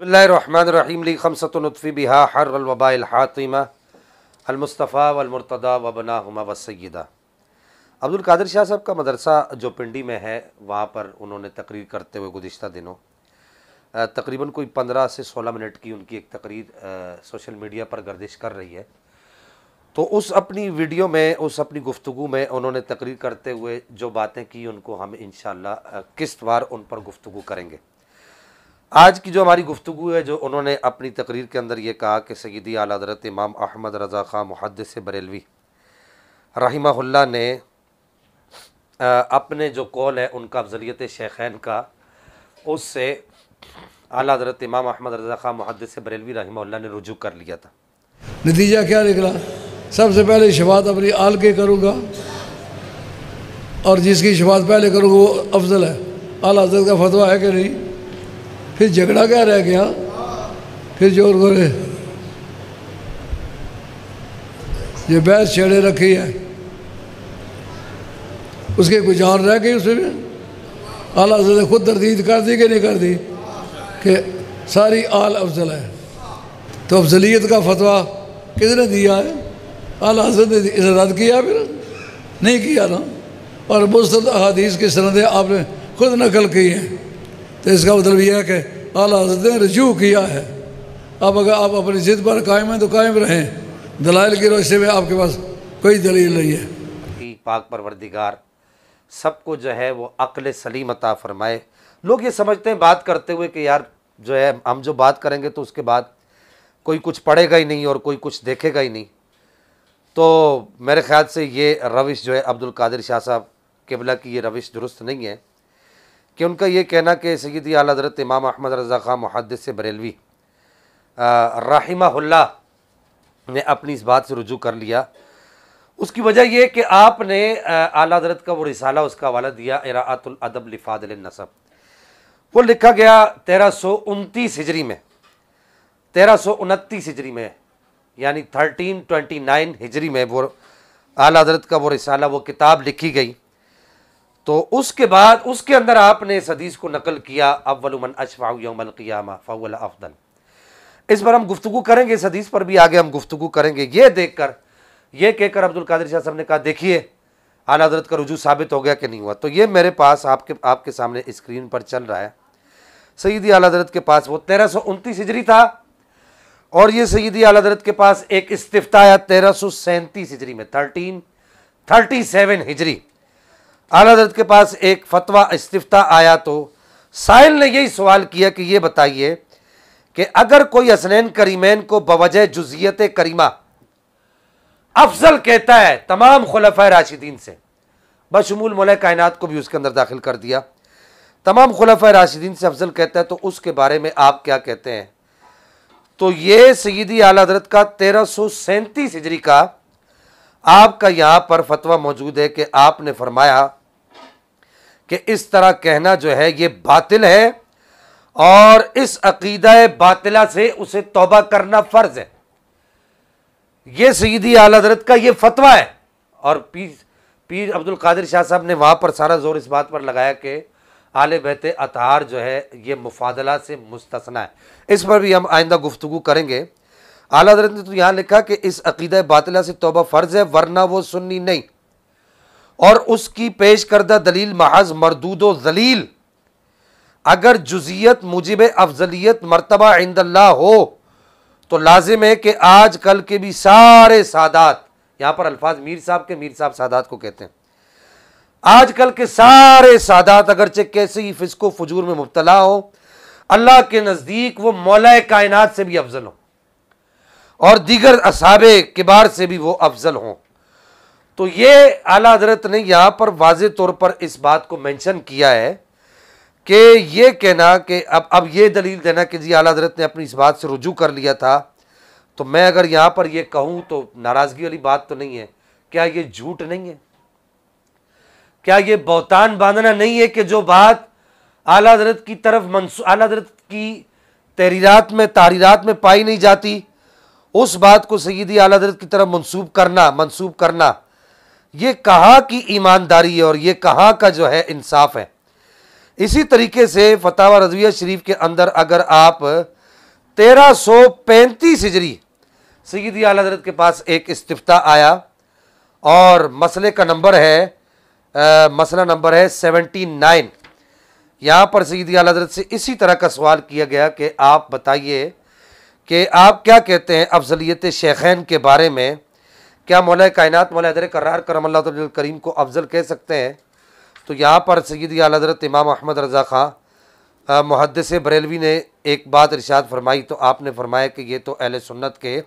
بسم اللہ الرحمن الرحیم لی خمسۃ نطفی بہا حر الوباء الحاطمہ المصطفیٰ والمرتدا وبناہما وسید عبد القادر شاہ صاحب کا مدرسہ جو پنڈی میں ہے وہاں پر انہوں نے تقریر کرتے ہوئے گزشتہ دنوں تقریباً کوئی پندرہ سے سولہ منٹ کی ان کی ایک تقریر سوشل میڈیا پر گردش کر رہی ہے تو اس اپنی ویڈیو میں اس اپنی گفتگو میں انہوں نے تقریر کرتے ہوئے جو باتیں کی ان کو ہم انشاءاللہ شاء قسط وار ان پر گفتگو کریں گے آج کی جو ہماری گفتگو ہے جو انہوں نے اپنی تقریر کے اندر یہ کہا کہ سیدی اعلیٰ حضرت امام احمد رضا خاں محدث بریلوی رحمہ اللہ نے اپنے جو قول ہے ان کا افضلیت شیخین کا اس سے اعلیٰ حضرت امام احمد رضا خاں محدث بریلوی رحمہ اللہ نے رجوع کر لیا تھا نتیجہ کیا نکلا سب سے پہلے شفاعت اپنی آل کے کروں گا اور جس کی شفاعت پہلے کروں گا وہ افضل ہے اعلیٰ حضرت کا فتویٰ ہے کہ نہیں پھر جھگڑا کیا رہ گیا پھر جور گورے یہ بیس چھیڑے رکھی ہے اس کی جان رہ گئی اس میں اعلیٰ حضرت نے خود تردید کر دی کہ نہیں کر دی کہ ساری آل افضل ہے تو افضلیت کا فتویٰ کس نے دیا ہے اعلیٰ حضرت نے اسے رد کیا پھر نہیں کیا نا اور مستد احادیث کی سندیں آپ نے خود نقل کی ہے تو اس کا مطلب یہ ہے کہ اعلیٰ حضرت نے رجوع کیا ہے اب اگر آپ اپنی ضد پر قائم ہیں تو قائم رہیں دلائل کی روشنی میں آپ کے پاس کوئی دلیل نہیں ہے پاک پروردگار سب کو جو ہے وہ عقل سلیم عطا فرمائے لوگ یہ سمجھتے ہیں بات کرتے ہوئے کہ یار جو ہے ہم جو بات کریں گے تو اس کے بعد کوئی کچھ پڑھے گا ہی نہیں اور کوئی کچھ دیکھے گا ہی نہیں تو میرے خیال سے یہ روش جو ہے عبد القادر شاہ صاحب قبلہ کی یہ روش درست نہیں ہے کہ ان کا یہ کہنا کہ سیدی اعلیٰ حضرت امام احمد رضا خان محدث سے بریلوی رحمہ اللہ نے اپنی اس بات سے رجوع کر لیا اس کی وجہ یہ کہ آپ نے اعلیٰ حضرت کا وہ رسالہ اس کا حوالہ دیا اراعت العدب لفاطل النصب وہ لکھا گیا تیرہ سو انتیس ہجری میں تیرہ سو انتیس ہجری میں یعنی تھرٹین ٹوینٹی نائن ہجری میں وہ اعلیٰ حضرت کا وہ رسالہ وہ کتاب لکھی گئی تو اس کے بعد اس کے اندر آپ نے اس حدیث کو نقل کیا اول من اشفع یوم القیامہ فول افضل اس پر ہم گفتگو کریں گے اس حدیث پر بھی آگے ہم گفتگو کریں گے یہ دیکھ کر یہ کہہ کر عبد القادر شاہ صاحب نے کہا دیکھیے اعلیٰ کا رجوع ثابت ہو گیا کہ نہیں ہوا تو یہ میرے پاس آپ کے آپ کے سامنے اسکرین پر چل رہا ہے سیدی اعلیٰ حضرت کے پاس وہ تیرہ سو انتیس ہجری تھا اور یہ سیدی اعلیٰ حضرت کے پاس ایک استفتہ آیا تیرہ سو سینتیس ہجری میں تھرٹین تھرٹی سیون ہجری اعلیٰ حضرت کے پاس ایک فتویٰ استفتہ آیا تو سائل نے یہی سوال کیا کہ یہ بتائیے کہ اگر کوئی اسنین کریمین کو بوجہ جزیت کریمہ افضل کہتا ہے تمام خلفۂ راشدین سے بشمول مولا کائنات کو بھی اس کے اندر داخل کر دیا تمام خلفۂ راشدین سے افضل کہتا ہے تو اس کے بارے میں آپ کیا کہتے ہیں تو یہ سیدی اعلیٰ حضرت کا تیرہ سو سینتیس ہجری کا آپ کا یہاں پر فتویٰ موجود ہے کہ آپ نے فرمایا کہ اس طرح کہنا جو ہے یہ باطل ہے اور اس عقیدہ باطلہ سے اسے توبہ کرنا فرض ہے یہ سیدی آل حضرت کا یہ فتویٰ ہے اور پیر پیر عبد القادر شاہ صاحب نے وہاں پر سارا زور اس بات پر لگایا کہ اعلی بہت اطہار جو ہے یہ مفادلہ سے مستثنا ہے اس پر بھی ہم آئندہ گفتگو کریں گے اعلیٰ حضرت نے تو یہاں لکھا کہ اس عقیدہ باطلہ سے توبہ فرض ہے ورنہ وہ سنی نہیں اور اس کی پیش کردہ دلیل محض مردود و ذلیل اگر جزیت مجب افضلیت مرتبہ عند اللہ ہو تو لازم ہے کہ آج کل کے بھی سارے سادات یہاں پر الفاظ میر صاحب کے میر صاحب سادات کو کہتے ہیں آج کل کے سارے سادات اگرچہ کیسے ہی فسق و فجور میں مبتلا ہو اللہ کے نزدیک وہ مولا کائنات سے بھی افضل ہو اور دیگر اصحاب کبار سے بھی وہ افضل ہوں تو یہ اعلیٰ حضرت نے یہاں پر واضح طور پر اس بات کو مینشن کیا ہے کہ یہ کہنا کہ اب اب یہ دلیل دینا کہ جی اعلیٰ حضرت نے اپنی اس بات سے رجوع کر لیا تھا تو میں اگر یہاں پر یہ کہوں تو ناراضگی والی بات تو نہیں ہے کیا یہ جھوٹ نہیں ہے کیا یہ بہتان باندھنا نہیں ہے کہ جو بات اعلیٰ حضرت کی طرف اعلیٰ حضرت کی تحریرات میں تحریرات میں پائی نہیں جاتی اس بات کو سیدی اعلیٰ حضرت کی طرف منسوب کرنا منسوب کرنا یہ کہاں کی ایمانداری ہے اور یہ کہاں کا جو ہے انصاف ہے اسی طریقے سے فتح رضویہ شریف کے اندر اگر آپ تیرہ سو پینتیس ہجری سیدی اعلی حضرت کے پاس ایک استفتا آیا اور مسئلے کا نمبر ہے مسئلہ نمبر ہے سیونٹی نائن یہاں پر سیدی اعلی حضرت سے اسی طرح کا سوال کیا گیا کہ آپ بتائیے کہ آپ کیا کہتے ہیں افضلیت شیخین کے بارے میں کیا مولا کائنات مولا حضر کرار کرم اللہ کریم کو افضل کہہ سکتے ہیں تو یہاں پر سیدی اعلی حضرت امام احمد رضا خان محدث بریلوی نے ایک بات ارشاد فرمائی تو آپ نے فرمایا کہ یہ تو اہل سنت کے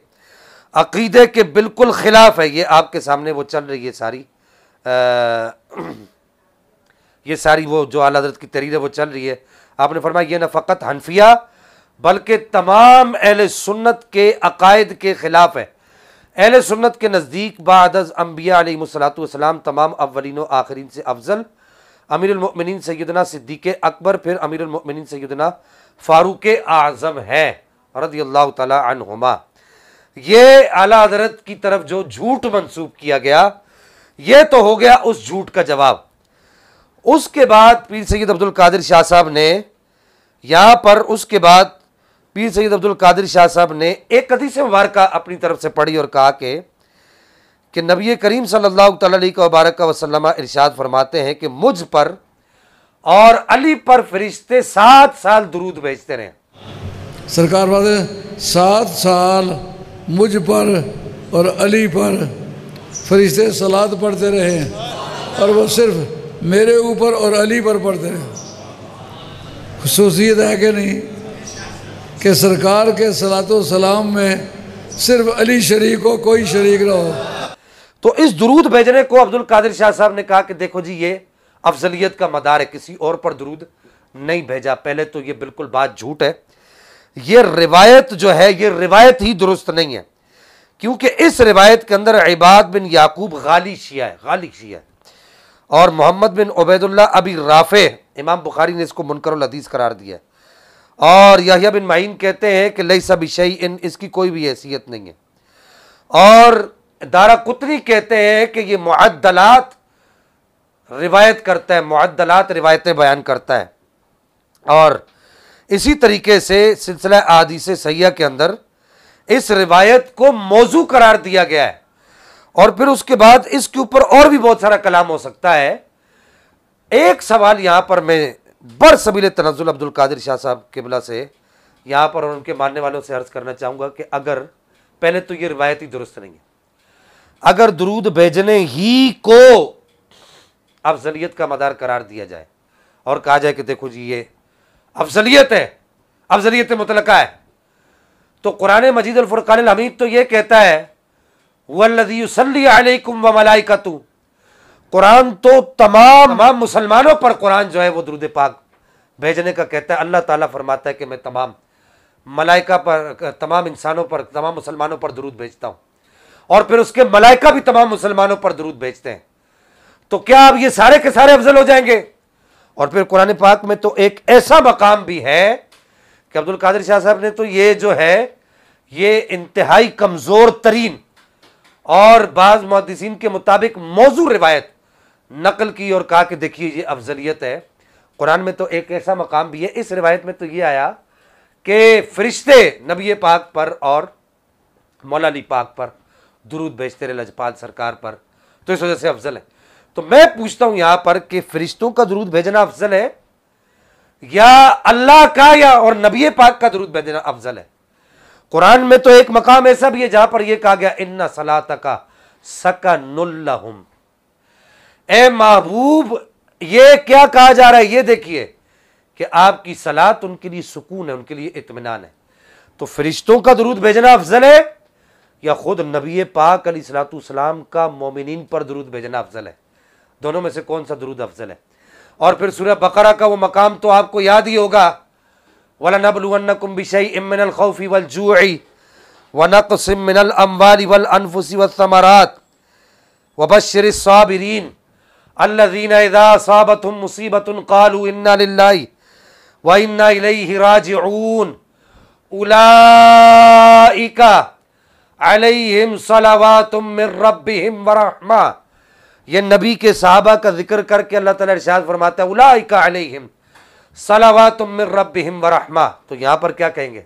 عقیدے کے بالکل خلاف ہے یہ آپ کے سامنے وہ چل رہی ہے ساری یہ ساری وہ جو اعلی حضرت کی تحریر ہے وہ چل رہی ہے آپ نے فرمایا یہ نہ فقط حنفیہ بلکہ تمام اہل سنت کے عقائد کے خلاف ہے اہل سنت کے نزدیک بعدز انبیاء علیہ الصلاۃ والسلام تمام اولین و آخرین سے افضل امیر المؤمنین سیدنا صدیق اکبر پھر امیر المؤمنین سیدنا فاروق اعظم ہیں رضی اللہ تعالی عنہما یہ اعلیٰ حضرت کی طرف جو جھوٹ منسوب کیا گیا یہ تو ہو گیا اس جھوٹ کا جواب اس کے بعد پیر سید عبد القادر شاہ صاحب نے یہاں پر اس کے بعد پیر سید عبد القادر شاہ صاحب نے ایک قدیث مبارکہ اپنی طرف سے پڑھی اور کہا کہ کہ نبی کریم صلی اللہ تعالیٰ علیہ و مبارکہ وسلم ارشاد فرماتے ہیں کہ مجھ پر اور علی پر فرشتے سات سال درود بھیجتے رہے سرکار بات ہے سات سال مجھ پر اور علی پر فرشتے سلاد پڑھتے رہے اور وہ صرف میرے اوپر اور علی پر پڑھتے رہے خصوصیت ہے کہ نہیں کہ سرکار کے صلاة و سلام میں صرف علی شریک ہو کوئی شریک نہ ہو تو اس درود بھیجنے کو عبدالقادر القادر شاہ صاحب نے کہا کہ دیکھو جی یہ افضلیت کا مدار ہے کسی اور پر درود نہیں بھیجا پہلے تو یہ بالکل بات جھوٹ ہے یہ روایت جو ہے یہ روایت ہی درست نہیں ہے کیونکہ اس روایت کے اندر عباد بن یعقوب غالی شیعہ ہے غالی شیعہ ہے اور محمد بن عبید اللہ ابھی رافع امام بخاری نے اس کو منکر الحدیث قرار دیا ہے اور یحییٰ بن معین کہتے ہیں کہ لئی سب شی ان کی کوئی بھی حیثیت نہیں ہے اور دارا کتنی کہتے ہیں کہ یہ معدلات روایت کرتا ہے معدلات روایتیں بیان کرتا ہے اور اسی طریقے سے سلسلہ عادیث سیاح کے اندر اس روایت کو موضوع قرار دیا گیا ہے اور پھر اس کے بعد اس کے اوپر اور بھی بہت سارا کلام ہو سکتا ہے ایک سوال یہاں پر میں بر سبیل عبد القادر شاہ صاحب قبلہ سے یہاں پر ان کے ماننے والوں سے عرض کرنا چاہوں گا کہ اگر پہلے تو یہ روایت ہی درست نہیں ہے اگر درود بھیجنے ہی کو افضلیت کا مدار قرار دیا جائے اور کہا جائے کہ دیکھو جی یہ افضلیت ہے افضلیت متعلقہ ہے تو قرآن مجید الفرقان الحمید تو یہ کہتا ہے وَالَّذِي عَلَيْكُمْ قرآن تو تمام تمام مسلمانوں پر قرآن جو ہے وہ درود پاک بھیجنے کا کہتا ہے اللہ تعالیٰ فرماتا ہے کہ میں تمام ملائکہ پر تمام انسانوں پر تمام مسلمانوں پر درود بھیجتا ہوں اور پھر اس کے ملائکہ بھی تمام مسلمانوں پر درود بھیجتے ہیں تو کیا اب یہ سارے کے سارے افضل ہو جائیں گے اور پھر قرآن پاک میں تو ایک ایسا مقام بھی ہے کہ عبد القادر شاہ صاحب نے تو یہ جو ہے یہ انتہائی کمزور ترین اور بعض محدثین کے مطابق موضوع روایت نقل کی اور کہا کہ دیکھیے یہ افضلیت ہے قرآن میں تو ایک ایسا مقام بھی ہے اس روایت میں تو یہ آیا کہ فرشتے نبی پاک پر اور مولا علی پاک پر درود بھیجتے رہے لجپال سرکار پر تو اس وجہ سے افضل ہے تو میں پوچھتا ہوں یہاں پر کہ فرشتوں کا درود بھیجنا افضل ہے یا اللہ کا یا اور نبی پاک کا درود بھیجنا افضل ہے قرآن میں تو ایک مقام ایسا بھی ہے جہاں پر یہ کہا گیا ان سلا تکا سکن الحم اے محبوب یہ کیا کہا جا رہا ہے یہ دیکھیے کہ آپ کی سلاد ان کے لیے سکون ہے ان کے لیے اطمینان ہے تو فرشتوں کا درود بھیجنا افضل ہے یا خود نبی پاک علی سلاۃ السلام کا مومنین پر درود بھیجنا افضل ہے دونوں میں سے کون سا درود افضل ہے اور پھر سورہ بقرہ کا وہ مقام تو آپ کو یاد ہی ہوگا ولا نبل خوفی ول وبشر صابرین الذين اذا اصابتهم مصيبه قالوا انا لله وانا اليه راجعون اولئك علیہم صلوات من ربهم ورحمہ یہ نبی کے صحابہ کا ذکر کر کے اللہ تعالی ارشاد فرماتا ہے اولئک علیہم صلوات من ربهم ورحمہ تو یہاں پر کیا کہیں گے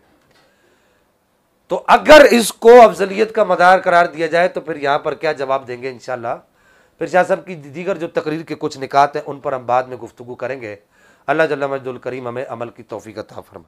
تو اگر اس کو افضلیت کا مدار قرار دیا جائے تو پھر یہاں پر کیا جواب دیں گے انشاءاللہ پھر شاہ صاحب کی دیگر جو تقریر کے کچھ نکات ہیں ان پر ہم بعد میں گفتگو کریں گے اللہ جل مجد الکریم ہمیں عمل کی توفیق عطا فرمائے